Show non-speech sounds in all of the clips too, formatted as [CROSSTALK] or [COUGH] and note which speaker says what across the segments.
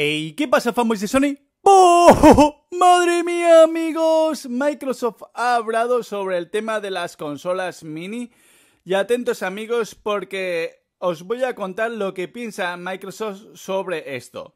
Speaker 1: ¡Y ¿qué pasa fanboys de Sony? ¡Oh! ¡Madre mía amigos! Microsoft ha hablado sobre el tema de las consolas mini y atentos amigos porque os voy a contar lo que piensa Microsoft sobre esto.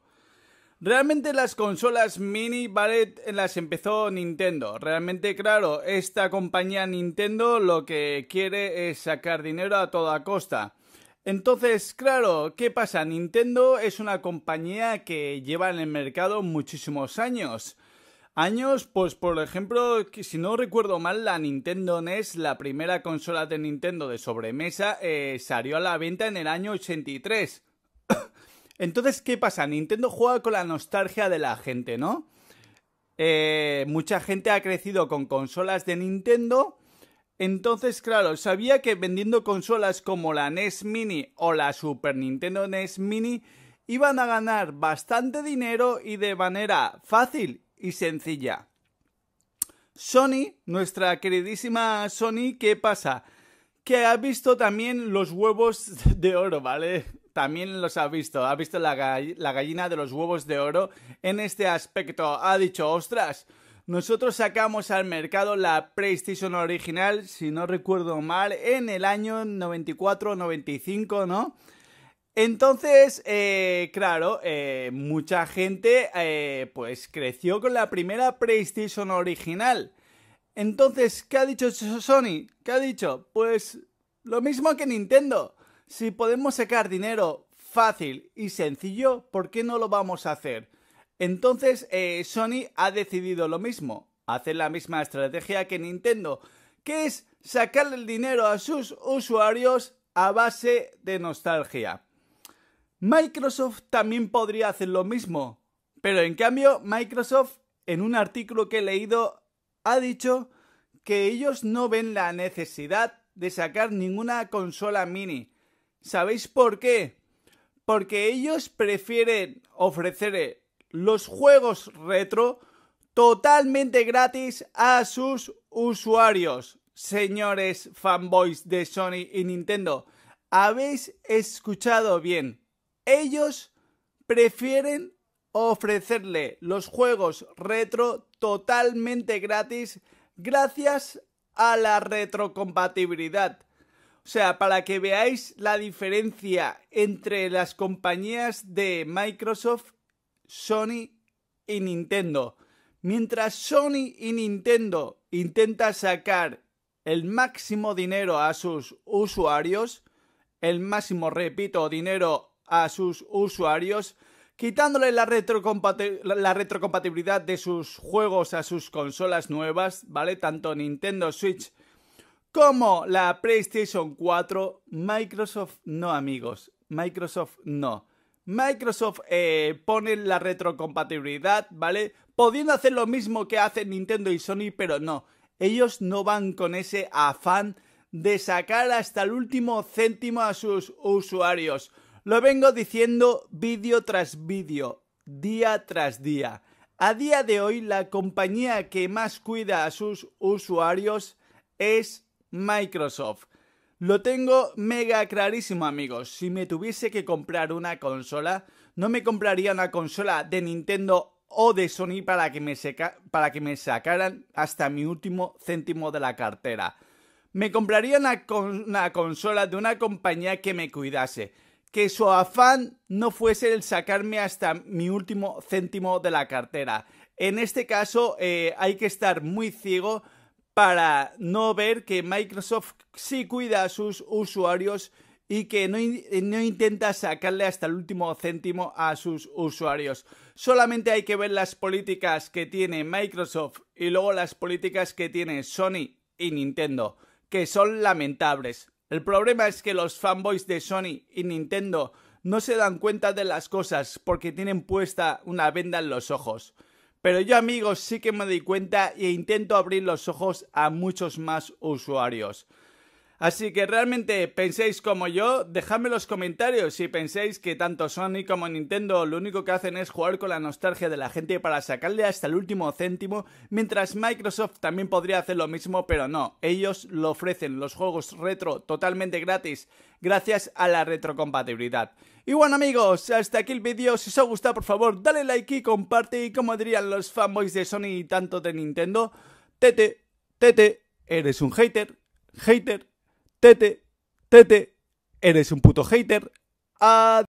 Speaker 1: Realmente las consolas mini, ¿vale? Las empezó Nintendo. Realmente, claro, esta compañía Nintendo lo que quiere es sacar dinero a toda costa. Entonces, claro, ¿qué pasa? Nintendo es una compañía que lleva en el mercado muchísimos años. Años, pues por ejemplo, si no recuerdo mal, la Nintendo NES, la primera consola de Nintendo de sobremesa, eh, salió a la venta en el año 83. [COUGHS] Entonces, ¿qué pasa? Nintendo juega con la nostalgia de la gente, ¿no? Eh, mucha gente ha crecido con consolas de Nintendo entonces, claro, sabía que vendiendo consolas como la NES Mini o la Super Nintendo NES Mini iban a ganar bastante dinero y de manera fácil y sencilla. Sony, nuestra queridísima Sony, ¿qué pasa? Que ha visto también los huevos de oro, ¿vale? También los ha visto, ha visto la, la gallina de los huevos de oro en este aspecto. Ha dicho, ostras, nosotros sacamos al mercado la PlayStation original, si no recuerdo mal, en el año 94-95, ¿no? Entonces, eh, claro, eh, mucha gente eh, pues creció con la primera PlayStation original. Entonces, ¿qué ha dicho Sony? ¿Qué ha dicho? Pues lo mismo que Nintendo. Si podemos sacar dinero fácil y sencillo, ¿por qué no lo vamos a hacer? Entonces eh, Sony ha decidido lo mismo, hacer la misma estrategia que Nintendo, que es sacarle el dinero a sus usuarios a base de nostalgia. Microsoft también podría hacer lo mismo, pero en cambio Microsoft en un artículo que he leído ha dicho que ellos no ven la necesidad de sacar ninguna consola mini. ¿Sabéis por qué? Porque ellos prefieren ofrecer los juegos retro totalmente gratis a sus usuarios. Señores fanboys de Sony y Nintendo, habéis escuchado bien. Ellos prefieren ofrecerle los juegos retro totalmente gratis gracias a la retrocompatibilidad. O sea, para que veáis la diferencia entre las compañías de Microsoft Sony y Nintendo. Mientras Sony y Nintendo intenta sacar el máximo dinero a sus usuarios, el máximo, repito, dinero a sus usuarios, quitándole la, la, retrocompatibilidad de sus juegos a sus consolas nuevas, ¿vale? Tanto Nintendo Switch como la PlayStation 4, Microsoft no, amigos, Microsoft no. Microsoft eh, pone la retrocompatibilidad, ¿vale? Podiendo hacer lo mismo que hacen Nintendo y Sony, pero no. Ellos no van con ese afán de sacar hasta el último céntimo a sus usuarios. Lo vengo diciendo vídeo tras vídeo, día tras día. A día de hoy la compañía que más cuida a sus usuarios es Microsoft. Lo tengo mega clarísimo amigos, si me tuviese que comprar una consola, no me compraría una consola de Nintendo o de Sony para que me, para que me sacaran hasta mi último céntimo de la cartera. Me compraría una, consola de una compañía que me cuidase, que su afán no fuese el sacarme hasta mi último céntimo de la cartera. En este caso eh, hay que estar muy ciego para no ver que Microsoft sí cuida a sus usuarios y que no, intenta sacarle hasta el último céntimo a sus usuarios. Solamente hay que ver las políticas que tiene Microsoft y luego las políticas que tiene Sony y Nintendo, que son lamentables. El problema es que los fanboys de Sony y Nintendo no se dan cuenta de las cosas porque tienen puesta una venda en los ojos. Pero yo amigos sí que me doy cuenta e intento abrir los ojos a muchos más usuarios. Así que realmente penséis como yo, dejadme los comentarios si pensáis que tanto Sony como Nintendo lo único que hacen es jugar con la nostalgia de la gente para sacarle hasta el último céntimo, mientras Microsoft también podría hacer lo mismo, pero no, ellos lo ofrecen los juegos retro totalmente gratis gracias a la retrocompatibilidad. Y bueno amigos, hasta aquí el vídeo, si os ha gustado por favor dale like y comparte y como dirían los fanboys de Sony y tanto de Nintendo, tete, tete, eres un hater, hater. Tete, tete, eres un puto hater. Adiós.